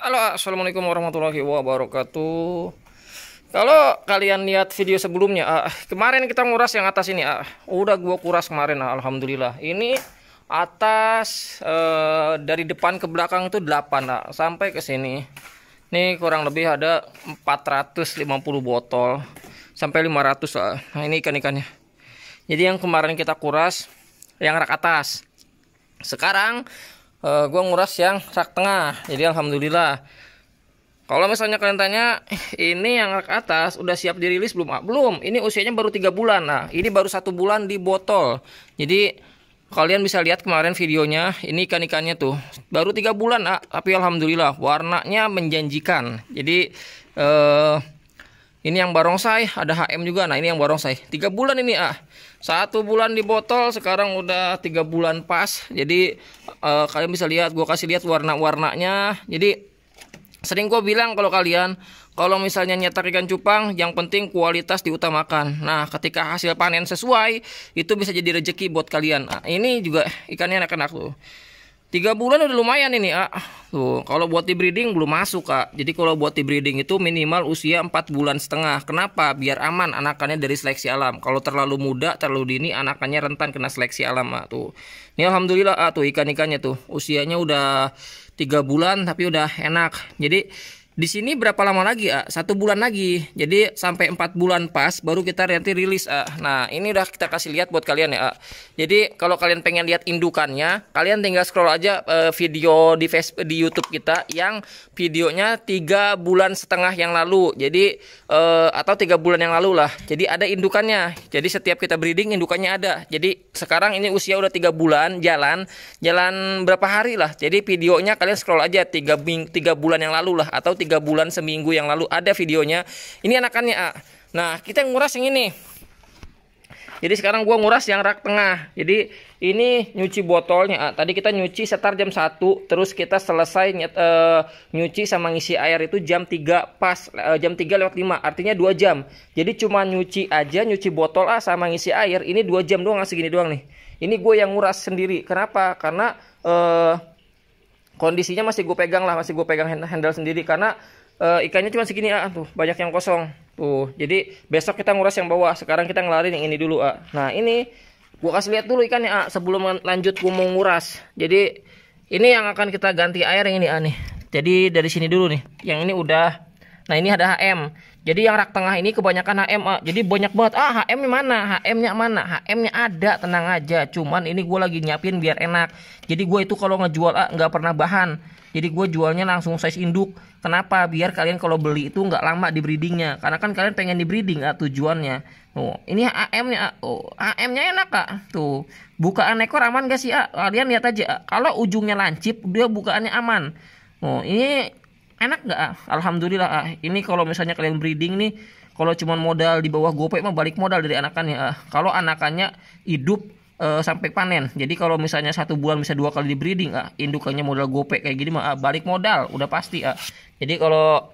Halo, assalamualaikum warahmatullahi wabarakatuh. Kalau kalian lihat video sebelumnya, ah, kemarin kita nguras yang atas ini. Ah, udah gua kuras kemarin, ah, alhamdulillah. Ini atas eh, dari depan ke belakang itu 8 ah, sampai ke sini. Ini kurang lebih ada 450 botol sampai 500 ah. Nah, ini ikan-ikannya. Jadi yang kemarin kita kuras yang rak atas. Sekarang uh, eh, gue nguras yang rak tengah jadi alhamdulillah kalau misalnya kalian tanya ini yang rak atas udah siap dirilis belum ah, belum ini usianya baru tiga bulan nah ini baru satu bulan di botol jadi kalian bisa lihat kemarin videonya ini ikan ikannya tuh baru tiga bulan ah, tapi alhamdulillah warnanya menjanjikan jadi eh, uh, ini yang barongsai, ada HM juga. Nah, ini yang barongsai. Tiga bulan ini ah. Satu bulan di botol, sekarang udah tiga bulan pas. Jadi eh, kalian bisa lihat, gue kasih lihat warna-warnanya. Jadi sering gue bilang kalau kalian kalau misalnya nyetak ikan cupang, yang penting kualitas diutamakan. Nah, ketika hasil panen sesuai, itu bisa jadi rejeki buat kalian. Nah, ini juga ikannya enak-enak tuh. Tiga bulan udah lumayan ini, ah. Tuh, kalau buat di breeding belum masuk, Kak. Jadi kalau buat di breeding itu minimal usia empat bulan setengah. Kenapa? Biar aman anakannya dari seleksi alam. Kalau terlalu muda, terlalu dini, anakannya rentan kena seleksi alam, ah. Tuh. Ini alhamdulillah, ah, tuh ikan-ikannya tuh. Usianya udah tiga bulan tapi udah enak. Jadi di sini berapa lama lagi, A? Satu bulan lagi. Jadi sampai empat bulan pas baru kita nanti rilis, A. Nah, ini udah kita kasih lihat buat kalian ya, A. Jadi kalau kalian pengen lihat indukannya, kalian tinggal scroll aja eh, video di Facebook, di YouTube kita yang videonya tiga bulan setengah yang lalu. Jadi eh, atau tiga bulan yang lalu lah. Jadi ada indukannya. Jadi setiap kita breeding indukannya ada. Jadi sekarang ini usia udah tiga bulan jalan, jalan berapa hari lah. Jadi videonya kalian scroll aja tiga tiga bulan yang lalu lah atau tiga tiga bulan seminggu yang lalu ada videonya ini anakannya A nah kita nguras yang ini jadi sekarang gua nguras yang rak tengah jadi ini nyuci botolnya A. tadi kita nyuci setar jam 1 terus kita selesai nyet, e, nyuci sama ngisi air itu jam 3 pas e, jam 3 lewat 5 artinya 2 jam jadi cuma nyuci aja nyuci botol A sama ngisi air ini 2 jam doang segini doang nih ini gue yang nguras sendiri kenapa karena eh kondisinya masih gue pegang lah masih gue pegang handle sendiri karena e, ikannya cuma segini ah tuh banyak yang kosong tuh jadi besok kita nguras yang bawah sekarang kita ngelarin yang ini dulu ah nah ini gue kasih lihat dulu ikannya ah sebelum lanjut gue mau nguras jadi ini yang akan kita ganti air yang ini ah nih jadi dari sini dulu nih yang ini udah Nah ini ada HM. Jadi yang rak tengah ini kebanyakan HM. Jadi banyak banget. Ah HM mana? HM-nya mana? HM-nya ada. Tenang aja. Cuman ini gue lagi nyiapin biar enak. Jadi gue itu kalau ngejual ah, nggak pernah bahan. Jadi gue jualnya langsung size induk. Kenapa? Biar kalian kalau beli itu nggak lama di breedingnya. Karena kan kalian pengen di breeding ah, tujuannya. Ah, oh, ini AM-nya. Oh, AM-nya enak kak. Ah. Tuh. Bukaan ekor aman gak sih? Ah? Kalian lihat aja. Ah. Kalau ujungnya lancip, dia bukaannya aman. Oh, ini enak nggak ah? alhamdulillah ah. ini kalau misalnya kalian breeding nih kalau cuma modal di bawah gopay mah balik modal dari anakannya ah. kalau anakannya hidup uh, sampai panen jadi kalau misalnya satu bulan bisa dua kali di breeding ah indukannya modal gopay kayak gini mah ah, balik modal udah pasti ah. jadi kalau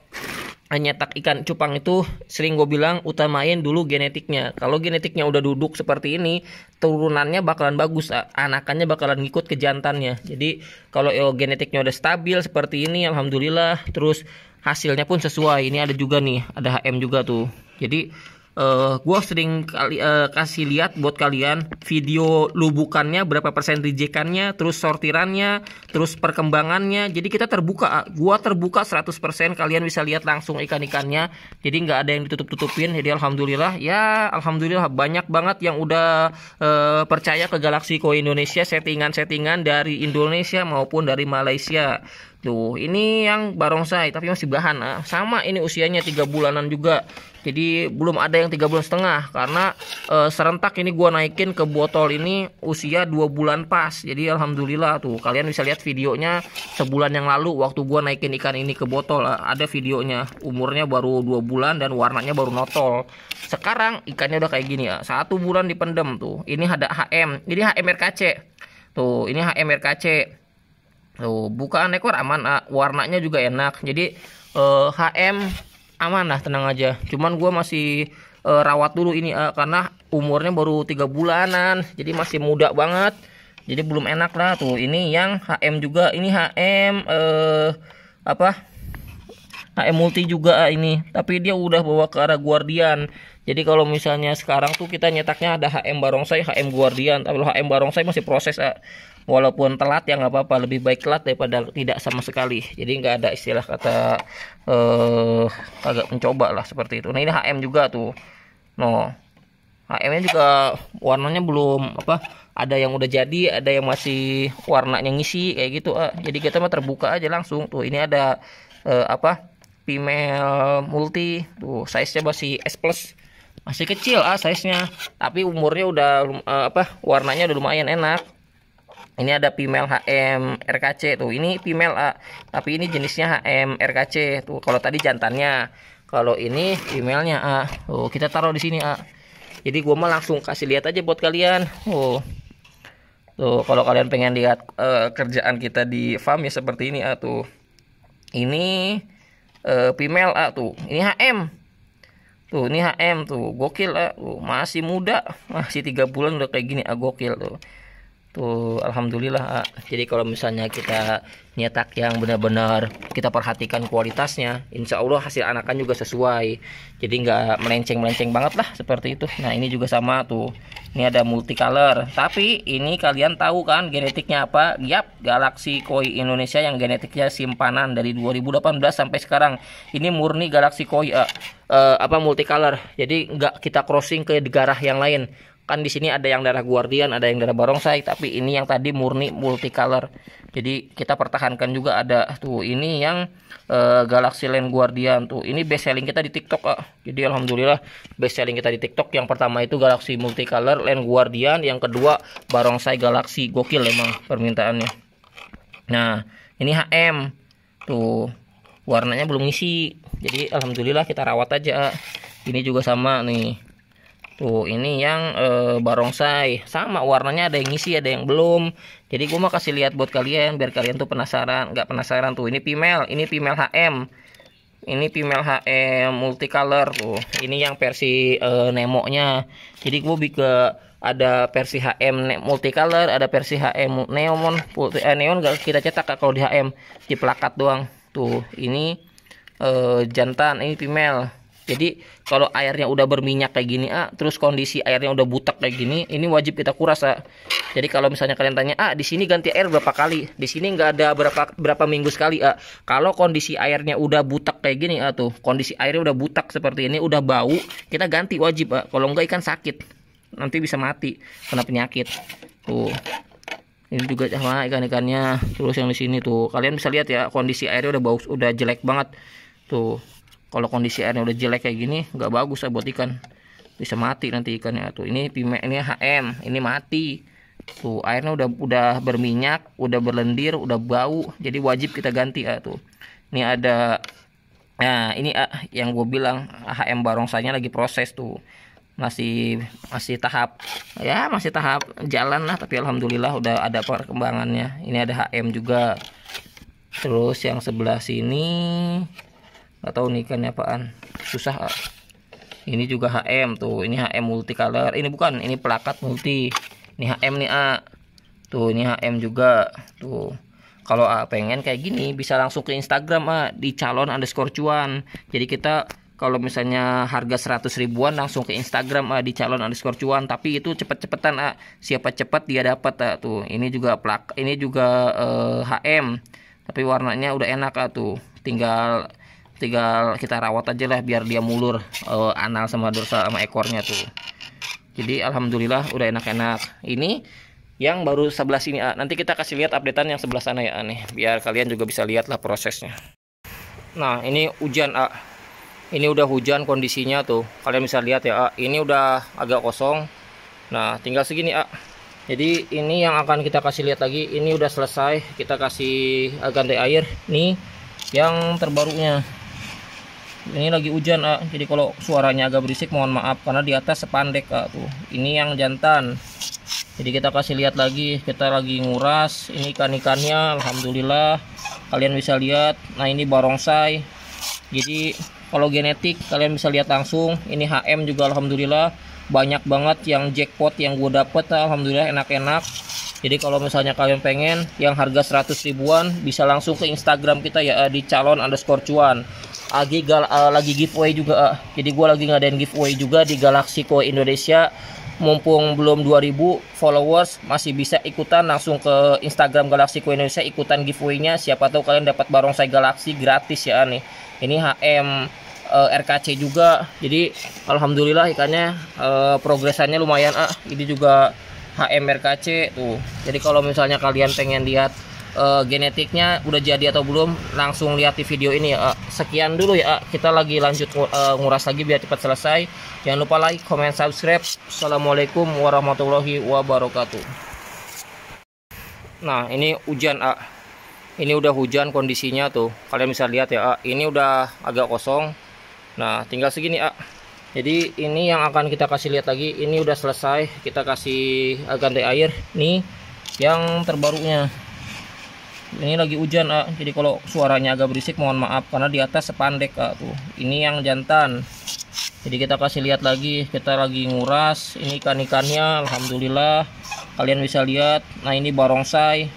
nyetak ikan cupang itu sering gue bilang utamain dulu genetiknya kalau genetiknya udah duduk seperti ini turunannya bakalan bagus anakannya bakalan ngikut ke jantannya jadi kalau genetiknya udah stabil seperti ini alhamdulillah terus hasilnya pun sesuai ini ada juga nih ada HM juga tuh jadi uh, eh, gue sering kali, uh, kasih lihat buat kalian video lubukannya berapa persen rijekannya terus sortirannya terus perkembangannya jadi kita terbuka gue terbuka 100% kalian bisa lihat langsung ikan-ikannya jadi nggak ada yang ditutup-tutupin jadi alhamdulillah ya alhamdulillah banyak banget yang udah uh, percaya ke Galaksi Ko Indonesia settingan-settingan dari Indonesia maupun dari Malaysia Tuh, ini yang barongsai tapi masih bahan. Nah, sama ini usianya tiga bulanan juga jadi belum ada yang tiga bulan setengah karena e, serentak ini gua naikin ke botol ini usia dua bulan pas jadi alhamdulillah tuh kalian bisa lihat videonya sebulan yang lalu waktu gua naikin ikan ini ke botol ada videonya umurnya baru dua bulan dan warnanya baru notol sekarang ikannya udah kayak gini ya satu bulan dipendem tuh ini ada HM Jadi HMRKC tuh ini HMRKC tuh bukaan ekor aman ah. warnanya juga enak jadi HM aman lah tenang aja cuman gue masih uh, rawat dulu ini uh, karena umurnya baru tiga bulanan jadi masih muda banget jadi belum enak lah tuh ini yang HM juga ini HM uh, apa HM multi juga ah, ini tapi dia udah bawa ke arah guardian jadi kalau misalnya sekarang tuh kita nyetaknya ada HM barongsai HM guardian tapi kalau HM barongsai masih proses ah. walaupun telat ya nggak apa-apa lebih baik telat daripada tidak sama sekali jadi nggak ada istilah kata eh, agak mencoba lah seperti itu nah ini HM juga tuh no HM nya juga warnanya belum apa ada yang udah jadi ada yang masih warnanya ngisi kayak gitu ah. jadi kita mah terbuka aja langsung tuh ini ada eh, apa female multi tuh size nya masih S plus masih kecil ah size nya tapi umurnya udah eh, apa warnanya udah lumayan enak ini ada female HM RKC tuh ini female A, tapi ini jenisnya HM RKC tuh kalau tadi jantannya kalau ini emailnya A tuh oh, kita taruh di sini A jadi gua mau langsung kasih lihat aja buat kalian tuh oh. tuh kalau kalian pengen lihat uh, kerjaan kita di farm ya seperti ini A tuh ini uh, female A tuh ini HM tuh ini HM tuh gokil A tuh masih muda masih tiga bulan udah kayak gini A gokil tuh tuh gitu. alhamdulillah ah. jadi kalau misalnya kita nyetak yang benar-benar kita perhatikan kualitasnya insya Allah hasil anakan juga sesuai jadi nggak melenceng-melenceng banget lah seperti itu nah ini juga sama tuh ini ada multicolor tapi ini kalian tahu kan genetiknya apa yap Galaxy Koi Indonesia yang genetiknya simpanan dari 2018 sampai sekarang ini murni Galaxy Koi uh, uh, apa multicolor jadi nggak kita crossing ke negara yang lain kan di sini ada yang darah guardian ada yang darah barongsai tapi ini yang tadi murni multicolor jadi kita pertahankan juga ada tuh ini yang uh, Galaxy Land Guardian tuh ini best selling kita di TikTok uh. jadi alhamdulillah best selling kita di TikTok yang pertama itu Galaxy Multicolor Land Guardian yang kedua barongsai Galaxy gokil emang permintaannya nah ini HM tuh warnanya belum ngisi jadi alhamdulillah kita rawat aja ini juga sama nih Tuh, ini yang e, barongsai. Sama warnanya ada yang ngisi, ada yang belum. Jadi gue mau kasih lihat buat kalian biar kalian tuh penasaran, nggak penasaran tuh. Ini female, ini female HM. Ini female HM multicolor tuh. Ini yang versi e, Nemo-nya. Jadi gue ke ada versi HM multicolor, ada versi HM neon, eh, neon gak kita cetak kalau di HM di plakat doang. Tuh, ini e, jantan, ini female jadi kalau airnya udah berminyak kayak gini ah, terus kondisi airnya udah butak kayak gini, ini wajib kita kuras ah. Jadi kalau misalnya kalian tanya ah di sini ganti air berapa kali, di sini nggak ada berapa berapa minggu sekali ah. Kalau kondisi airnya udah butak kayak gini ah tuh, kondisi airnya udah butak seperti ini, udah bau, kita ganti wajib ah. Kalau nggak ikan sakit, nanti bisa mati kena penyakit. Tuh ini juga sama ikan-ikannya terus yang di sini tuh kalian bisa lihat ya kondisi airnya udah bau udah jelek banget tuh kalau kondisi airnya udah jelek kayak gini nggak bagus ya buat ikan bisa mati nanti ikannya tuh ini pime ini HM ini mati tuh airnya udah udah berminyak udah berlendir udah bau jadi wajib kita ganti ya tuh ini ada nah ini ah, yang gue bilang HM barongsanya lagi proses tuh masih masih tahap ya masih tahap jalan lah tapi alhamdulillah udah ada perkembangannya ini ada HM juga terus yang sebelah sini atau tahu nih ikannya apaan susah ini juga HM tuh ini HM multicolor ini bukan ini pelakat multi ini HM nih A tuh ini HM juga tuh kalau A pengen kayak gini bisa langsung ke Instagram A di calon underscore cuan jadi kita kalau misalnya harga 100 ribuan langsung ke Instagram ah, di calon underscore cuan tapi itu cepet-cepetan ah. siapa cepet dia dapat ah. tuh ini juga plak ini juga eh, HM tapi warnanya udah enak ah, tuh tinggal tinggal kita rawat aja lah biar dia mulur uh, anal sama dorsal sama ekornya tuh jadi alhamdulillah udah enak-enak ini yang baru sebelah sini nanti kita kasih lihat updatean yang sebelah sana ya nih biar kalian juga bisa lihat lah prosesnya nah ini hujan A ini udah hujan kondisinya tuh kalian bisa lihat ya A ini udah agak kosong nah tinggal segini A jadi ini yang akan kita kasih lihat lagi ini udah selesai kita kasih ganti air nih yang terbarunya ini lagi hujan ah. jadi kalau suaranya agak berisik mohon maaf karena di atas sepandek ah, tuh ini yang jantan jadi kita kasih lihat lagi kita lagi nguras ini ikan-ikannya Alhamdulillah kalian bisa lihat nah ini barongsai jadi kalau genetik kalian bisa lihat langsung ini HM juga Alhamdulillah banyak banget yang jackpot yang gue dapet ah, Alhamdulillah enak-enak jadi kalau misalnya kalian pengen yang harga 100 ribuan bisa langsung ke Instagram kita ya eh, di calon underscore cuan. Agi gal, uh, lagi giveaway juga. Uh. Jadi gue lagi ngadain giveaway juga di Galaxy Koi Indonesia. Mumpung belum 2000 followers masih bisa ikutan langsung ke Instagram Galaxy Koi Indonesia ikutan giveaway-nya. Siapa tahu kalian dapat barongsai Galaxy gratis ya nih. Ini HM uh, RKC juga. Jadi alhamdulillah ikannya uh, progresannya lumayan ah. Ini juga HMRKC tuh. Jadi kalau misalnya kalian pengen lihat uh, genetiknya udah jadi atau belum, langsung lihat di video ini ya. Uh, sekian dulu ya. Uh, kita lagi lanjut uh, nguras lagi biar cepat selesai. Jangan lupa like, comment, subscribe. Assalamualaikum warahmatullahi wabarakatuh. Nah, ini hujan, uh. Ini udah hujan kondisinya tuh. Kalian bisa lihat ya, uh. ini udah agak kosong. Nah, tinggal segini, uh jadi ini yang akan kita kasih lihat lagi ini udah selesai kita kasih eh, ganti air ini yang terbarunya ini lagi hujan ah. jadi kalau suaranya agak berisik mohon maaf karena di atas sepandek ah, tuh ini yang jantan jadi kita kasih lihat lagi kita lagi nguras ini ikan-ikannya Alhamdulillah kalian bisa lihat nah ini barongsai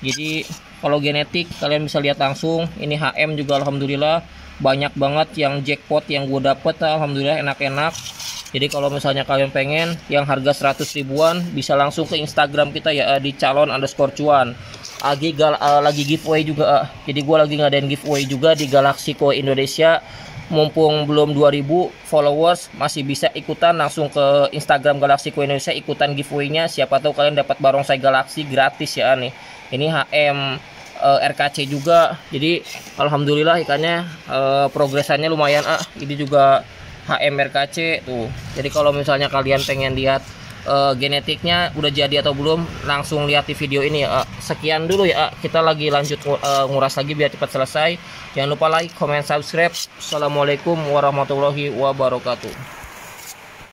jadi kalau genetik kalian bisa lihat langsung ini HM juga Alhamdulillah banyak banget yang jackpot yang gue dapet alhamdulillah enak-enak jadi kalau misalnya kalian pengen yang harga 100 ribuan bisa langsung ke Instagram kita ya eh, di calon underscore cuan. lagi gal, uh, lagi giveaway juga. Uh. Jadi gue lagi ngadain giveaway juga di Galaxy Koi Indonesia. Mumpung belum 2000 followers masih bisa ikutan langsung ke Instagram Galaxy Koi Indonesia ikutan giveaway-nya. Siapa tahu kalian dapat barongsai Galaxy gratis ya nih. Ini HM uh, eh, RKC juga jadi alhamdulillah ikannya uh, progresannya lumayan ah ini juga HM RKC tuh jadi kalau misalnya kalian pengen lihat uh, genetiknya udah jadi atau belum langsung lihat di video ini ya. Sekian dulu ya. Ah. Kita lagi lanjut uh, nguras lagi biar cepat selesai. Jangan lupa like, comment, subscribe. Assalamualaikum warahmatullahi wabarakatuh.